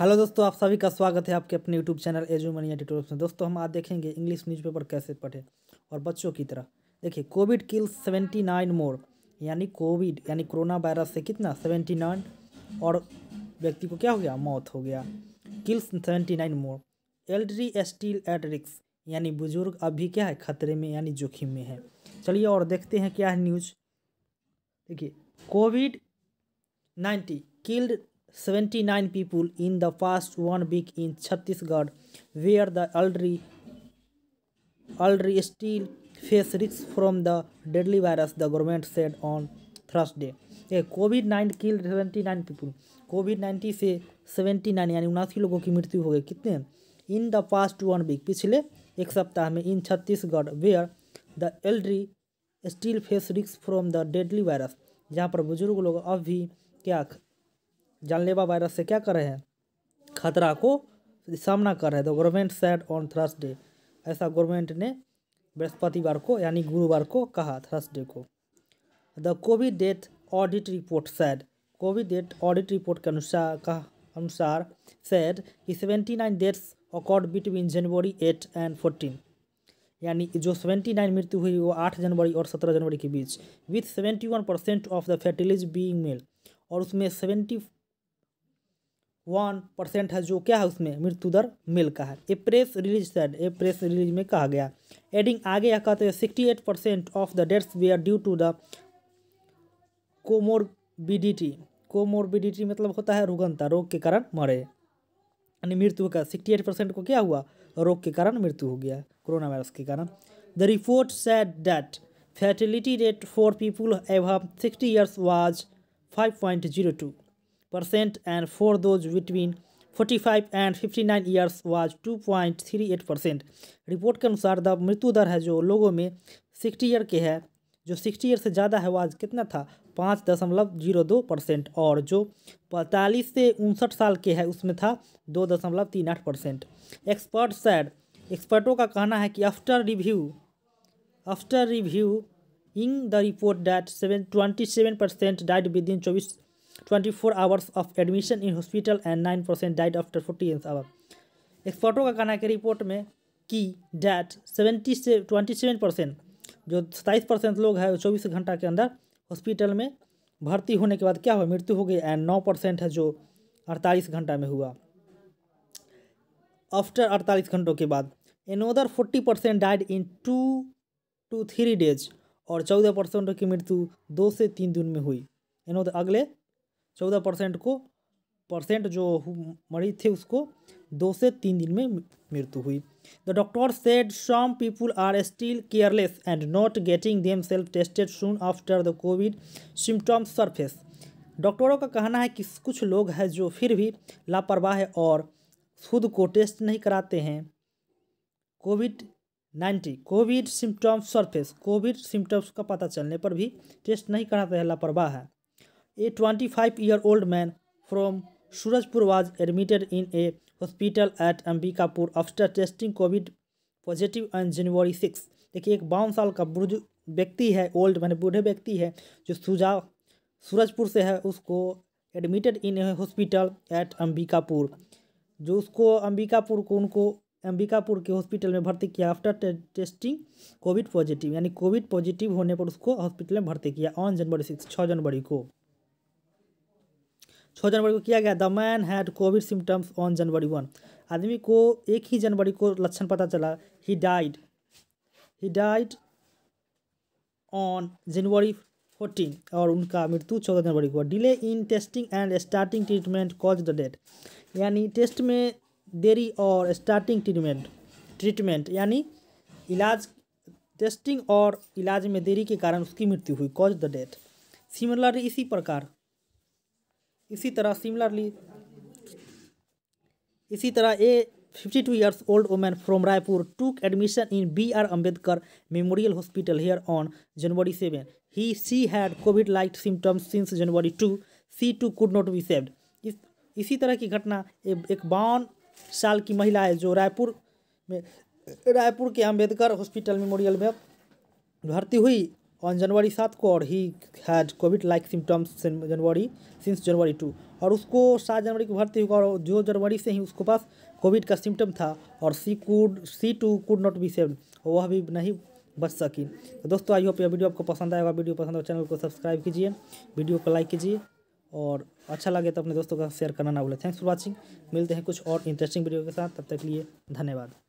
Hello दोस्तों आप सभी का स्वागत है आपके अपने YouTube channel Edumania tutorials में दोस्तों हम आज देखेंगे इंग्लिश न्यूज़पेपर कैसे पढ़े और बच्चों की तरह देखिए COVID kill seventy nine more यानी कोविड यानी कोरोना वायरस से कितना सेवेंटी नाइन और व्यक्ति को क्या हो गया मौत हो गया kills seventy nine more elderly still at रिक्स यानी बुजुर्ग अभी क्या है खतरे में यानी जोखिम में है चलिए और देखते हैं क्या है न्यूज देखिए COVID ninety killed 79 people in the past one week in Chhattisgarh, where the elderly, elderly still face risks from the deadly virus, the government said on Thursday. COVID nine kill seventy nine people COVID nineteen से seventy nine यानी उनासी लोगों की मृत्यु हो गई कितने in the past one week पिछले एक सप्ताह में in Chhattisgarh where the elderly still face रिक्स फ्रॉम द डेडली वायरस जहाँ पर बुजुर्ग लोग अब भी क्या जानलेवा वायरस से क्या कर रहे हैं खतरा को सामना कर रहे हैं the government said on Thursday ऐसा गवर्नमेंट ने बृहस्पतिवार को यानी गुरुवार को कहा थर्सडे को the COVID death audit report said COVID death audit report के अनुसार का अनुसार सैड कि seventy nine deaths occurred between January eight and fourteen यानी जो सेवेंटी नाइन मृत्यु हुई वो आठ जनवरी और सत्रह जनवरी के बीच with seventy one percent of the fatalities being male और उसमें सेवेंटी वन परसेंट है जो क्या है उसमें मृत्यु दर मिल का है a press release said a press release में कहा गया एडिंग आगे यह कहते हैं sixty eight percent of the deaths they are due to the comorbidity comorbidity मतलब होता है रुगनता रोग के कारण मरे यानी मृत्यु का सिक्सटी एट परसेंट को क्या हुआ रोग के कारण मृत्यु हो गया कोरोना वायरस के कारण the report said that fatality rate for people above sixty years was five point zero two percent and for those between 45 and 59 years was 2.38 percent report के अनुसार द मृत्यु दर है जो लोगों में 60 ईयर के है जो 60 ईयर से ज़्यादा है वाज कितना था पाँच दशमलव जीरो दो परसेंट और जो पैंतालीस से उनसठ साल के है उसमें था दो दशमलव तीन आठ परसेंट एक्सपर्ट सैड एक्सपर्टों का कहना है कि after review after review in the report that seven twenty seven percent died within चौबीस 24 hours of admission in hospital and 9 percent died after एंस आवर एक्सपर्टों का कहना है कि रिपोर्ट में कि डैट सेवेंटी से ट्वेंटी सेवन परसेंट जो सत्ताईस परसेंट लोग हैं चौबीस घंटा के अंदर हॉस्पिटल में भर्ती होने के बाद क्या हुआ मृत्यु हो गई एंड नौ परसेंट है जो अड़तालीस घंटा में हुआ आफ्टर अड़तालीस घंटों के बाद another forty percent died in two two three days और चौदह परसेंटों की मृत्यु दो से तीन दिन में हुई एनोदर अगले चौदह परसेंट को परसेंट जो मरीज थे उसको दो से तीन दिन में मृत्यु हुई the doctor said some people are still careless and not getting themselves tested soon after the COVID symptoms surface डॉक्टरों का कहना है कि कुछ लोग हैं जो फिर भी लापरवाह है और खुद को टेस्ट नहीं कराते हैं COVID ninety COVID symptoms surface COVID symptoms का पता चलने पर भी टेस्ट नहीं कराते हैं लापरवाह है A 25 year old man from Surajpur was admitted in a hospital at Ambikapur after testing COVID positive on January six देखिए एक बावन साल का बुजुर्ग व्यक्ति है ओल्ड मैंने बूढ़े व्यक्ति है जो सुजा सूरजपुर से है उसको admitted in a hospital at Ambikapur जो उसको अंबिकापुर को उनको अंबिकापुर के हॉस्पिटल में भर्ती किया आफ्टर टे, टेस्टिंग कोविड पॉजिटिव यानी कोविड पॉजिटिव होने पर उसको हॉस्पिटल में भर्ती किया ऑन जनवरी सिक्स छः जनवरी को छः जनवरी को किया गया the man had COVID symptoms on January one आदमी को एक ही जनवरी को लक्षण पता चला he died he died on January fourteen और उनका मृत्यु चौदह जनवरी को delay in testing and starting treatment cause the death यानी टेस्ट में देरी और स्टार्टिंग ट्रीटमेंट ट्रीटमेंट यानी इलाज टेस्टिंग और इलाज में देरी के कारण उसकी मृत्यु हुई कॉज द डेथ सिमिलरली इसी प्रकार इसी तरह सिमिलरली इसी तरह a fifty two years old woman from Raipur took admission in B R Ambedkar memorial hospital here on January seven he she had Covid like symptoms since January two she too could not be saved इस इसी तरह की घटना एक बावन साल की महिला है जो रायपुर में रायपुर के अम्बेडकर हॉस्पिटल मेमोरियल में भर्ती हुई ऑन जनवरी सात को और he had Covid like symptoms January since January two और उसको सात जनवरी को भर्ती हुआ और जो जनवरी से ही उसको पास कोविड का सिम्टम था और she could she too could not be save वह भी नहीं बच सकी तो दोस्तों आई होप यह वीडियो आपको पसंद आएगा वीडियो पसंद हो चैनल को सब्सक्राइब कीजिए वीडियो को लाइक कीजिए और अच्छा लगे तो अपने दोस्तों का शेयर करना ना भूलें थैंक्स फॉर वॉचिंग मिलते हैं कुछ और इंटरेस्टिंग वीडियो के साथ तब तक लिए धन्यवाद